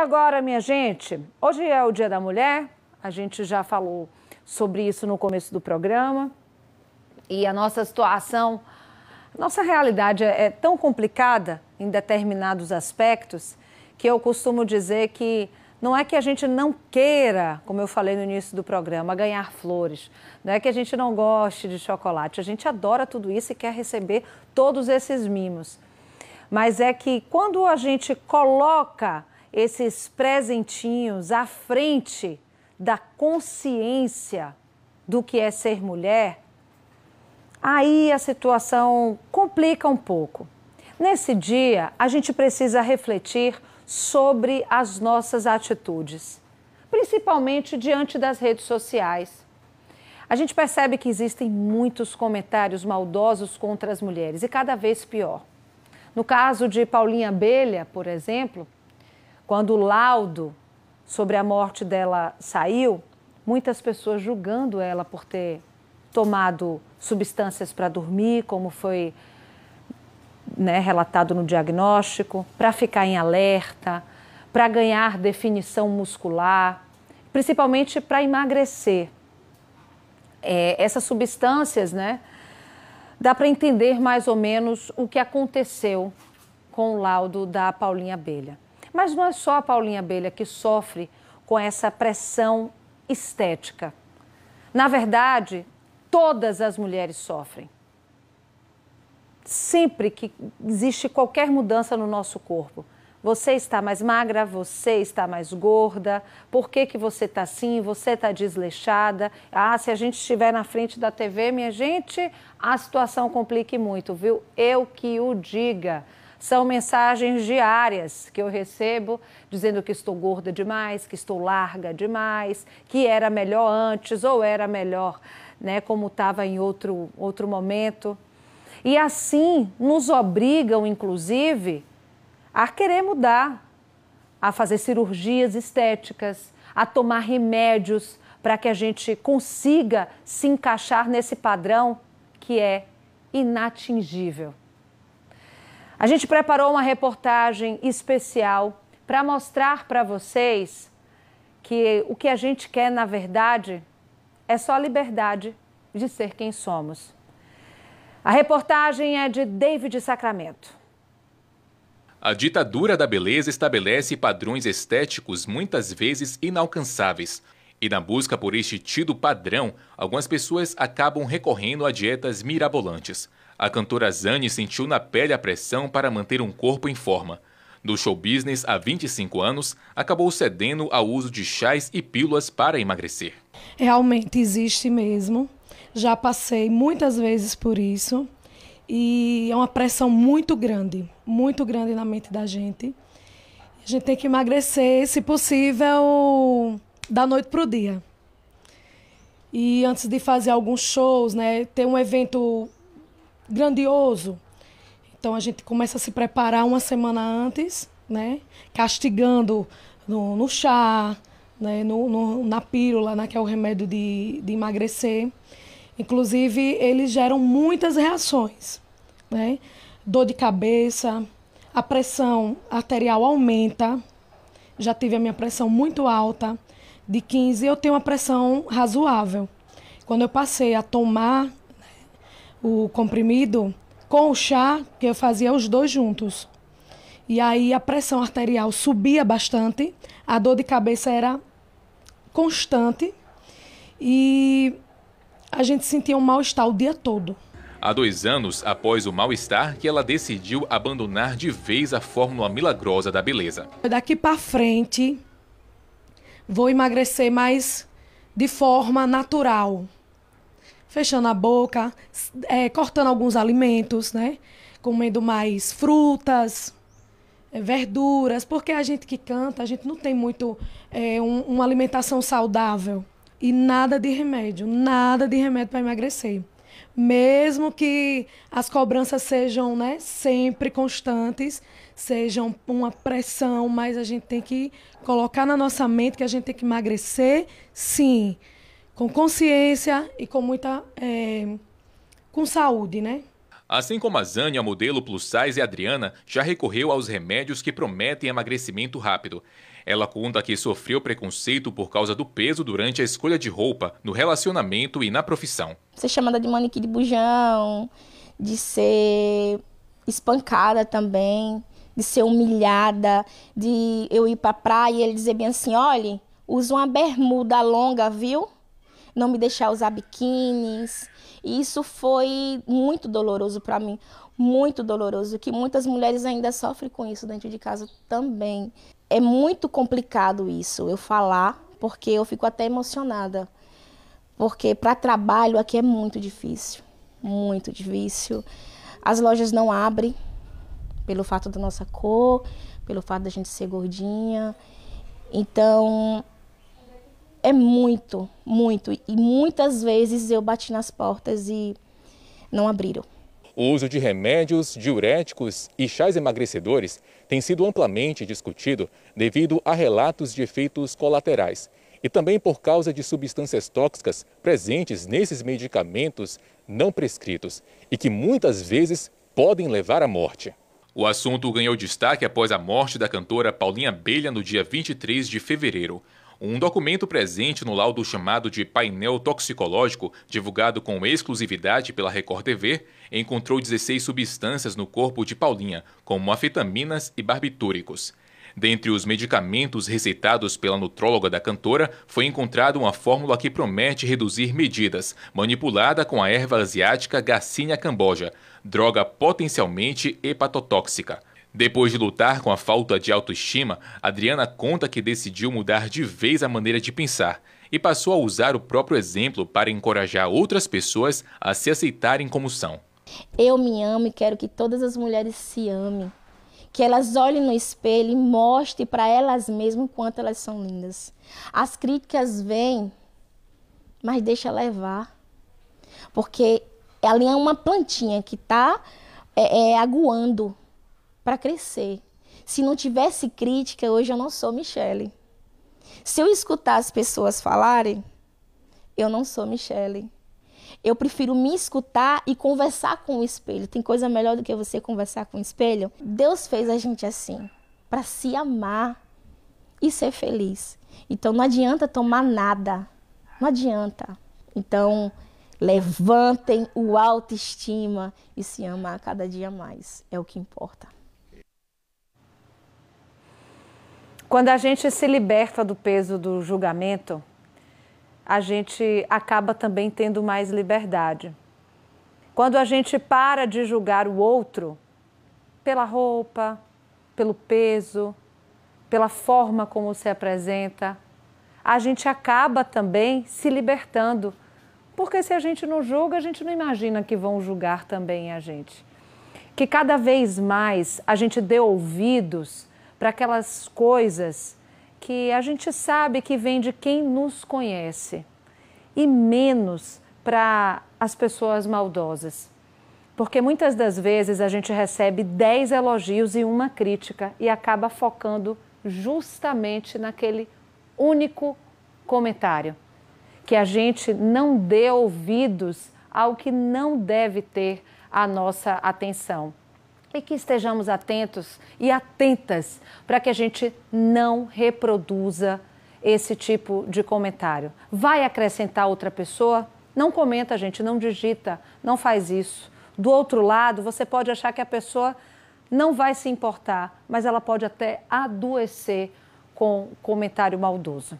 agora, minha gente, hoje é o Dia da Mulher, a gente já falou sobre isso no começo do programa. E a nossa situação, nossa realidade é, é tão complicada em determinados aspectos que eu costumo dizer que não é que a gente não queira, como eu falei no início do programa, ganhar flores. Não é que a gente não goste de chocolate. A gente adora tudo isso e quer receber todos esses mimos. Mas é que quando a gente coloca esses presentinhos à frente da consciência do que é ser mulher, aí a situação complica um pouco. Nesse dia, a gente precisa refletir sobre as nossas atitudes, principalmente diante das redes sociais. A gente percebe que existem muitos comentários maldosos contra as mulheres e cada vez pior. No caso de Paulinha Abelha, por exemplo, quando o laudo sobre a morte dela saiu, muitas pessoas julgando ela por ter tomado substâncias para dormir, como foi né, relatado no diagnóstico, para ficar em alerta, para ganhar definição muscular, principalmente para emagrecer. É, essas substâncias, né, dá para entender mais ou menos o que aconteceu com o laudo da Paulinha Abelha. Mas não é só a Paulinha Abelha que sofre com essa pressão estética. Na verdade, todas as mulheres sofrem. Sempre que existe qualquer mudança no nosso corpo. Você está mais magra, você está mais gorda, por que, que você está assim, você está desleixada. Ah, se a gente estiver na frente da TV, minha gente, a situação complique muito, viu? Eu que o diga são mensagens diárias que eu recebo dizendo que estou gorda demais, que estou larga demais, que era melhor antes ou era melhor, né, como estava em outro, outro momento. E assim nos obrigam, inclusive, a querer mudar, a fazer cirurgias estéticas, a tomar remédios para que a gente consiga se encaixar nesse padrão que é inatingível. A gente preparou uma reportagem especial para mostrar para vocês que o que a gente quer, na verdade, é só a liberdade de ser quem somos. A reportagem é de David Sacramento. A ditadura da beleza estabelece padrões estéticos muitas vezes inalcançáveis. E na busca por este tido padrão, algumas pessoas acabam recorrendo a dietas mirabolantes a cantora Zani sentiu na pele a pressão para manter um corpo em forma. Do show business há 25 anos, acabou cedendo ao uso de chás e pílulas para emagrecer. Realmente existe mesmo. Já passei muitas vezes por isso. E é uma pressão muito grande, muito grande na mente da gente. A gente tem que emagrecer, se possível, da noite para o dia. E antes de fazer alguns shows, né, ter um evento grandioso. Então a gente começa a se preparar uma semana antes, né? Castigando no, no chá, né? No, no, na pílula, né? que é o remédio de, de emagrecer. Inclusive, eles geram muitas reações, né? Dor de cabeça, a pressão arterial aumenta. Já tive a minha pressão muito alta. De 15, eu tenho uma pressão razoável. Quando eu passei a tomar o comprimido com o chá, que eu fazia os dois juntos. E aí a pressão arterial subia bastante, a dor de cabeça era constante e a gente sentia um mal-estar o dia todo. Há dois anos, após o mal-estar, que ela decidiu abandonar de vez a fórmula milagrosa da beleza. Daqui para frente, vou emagrecer mais de forma natural fechando a boca, é, cortando alguns alimentos, né? Comendo mais frutas, é, verduras, porque a gente que canta, a gente não tem muito é, um, uma alimentação saudável. E nada de remédio, nada de remédio para emagrecer. Mesmo que as cobranças sejam né, sempre constantes, sejam uma pressão, mas a gente tem que colocar na nossa mente que a gente tem que emagrecer, sim com consciência e com muita. É, com saúde, né? Assim como a Zânia, modelo plus size e Adriana, já recorreu aos remédios que prometem emagrecimento rápido. Ela conta que sofreu preconceito por causa do peso durante a escolha de roupa, no relacionamento e na profissão. Ser chamada de manequim de bujão, de ser espancada também, de ser humilhada, de eu ir pra praia e ele dizer bem assim: olha, usa uma bermuda longa, viu? não me deixar usar biquínis. E isso foi muito doloroso para mim, muito doloroso, que muitas mulheres ainda sofrem com isso dentro de casa também. É muito complicado isso, eu falar, porque eu fico até emocionada. Porque para trabalho aqui é muito difícil, muito difícil. As lojas não abrem pelo fato da nossa cor, pelo fato da gente ser gordinha. Então, é muito, muito. E muitas vezes eu bati nas portas e não abriram. O uso de remédios, diuréticos e chás emagrecedores tem sido amplamente discutido devido a relatos de efeitos colaterais e também por causa de substâncias tóxicas presentes nesses medicamentos não prescritos e que muitas vezes podem levar à morte. O assunto ganhou destaque após a morte da cantora Paulinha Abelha no dia 23 de fevereiro. Um documento presente no laudo chamado de Painel Toxicológico, divulgado com exclusividade pela Record TV, encontrou 16 substâncias no corpo de Paulinha, como afetaminas e barbitúricos. Dentre os medicamentos receitados pela nutróloga da cantora, foi encontrada uma fórmula que promete reduzir medidas, manipulada com a erva asiática Garcinia camboja, droga potencialmente hepatotóxica. Depois de lutar com a falta de autoestima, Adriana conta que decidiu mudar de vez a maneira de pensar e passou a usar o próprio exemplo para encorajar outras pessoas a se aceitarem como são. Eu me amo e quero que todas as mulheres se amem. Que elas olhem no espelho e mostrem para elas mesmas quanto elas são lindas. As críticas vêm, mas deixa levar. Porque ela é uma plantinha que está é, é, aguando para crescer. Se não tivesse crítica, hoje eu não sou Michele. Se eu escutar as pessoas falarem, eu não sou Michele. Eu prefiro me escutar e conversar com o espelho. Tem coisa melhor do que você conversar com o espelho? Deus fez a gente assim, para se amar e ser feliz. Então não adianta tomar nada. Não adianta. Então, levantem o autoestima e se amar cada dia mais. É o que importa. Quando a gente se liberta do peso do julgamento, a gente acaba também tendo mais liberdade. Quando a gente para de julgar o outro pela roupa, pelo peso, pela forma como se apresenta, a gente acaba também se libertando. Porque se a gente não julga, a gente não imagina que vão julgar também a gente. Que cada vez mais a gente dê ouvidos para aquelas coisas que a gente sabe que vem de quem nos conhece e menos para as pessoas maldosas. Porque muitas das vezes a gente recebe dez elogios e uma crítica e acaba focando justamente naquele único comentário. Que a gente não dê ouvidos ao que não deve ter a nossa atenção e que estejamos atentos e atentas para que a gente não reproduza esse tipo de comentário. Vai acrescentar outra pessoa? Não comenta, gente, não digita, não faz isso. Do outro lado, você pode achar que a pessoa não vai se importar, mas ela pode até adoecer com comentário maldoso.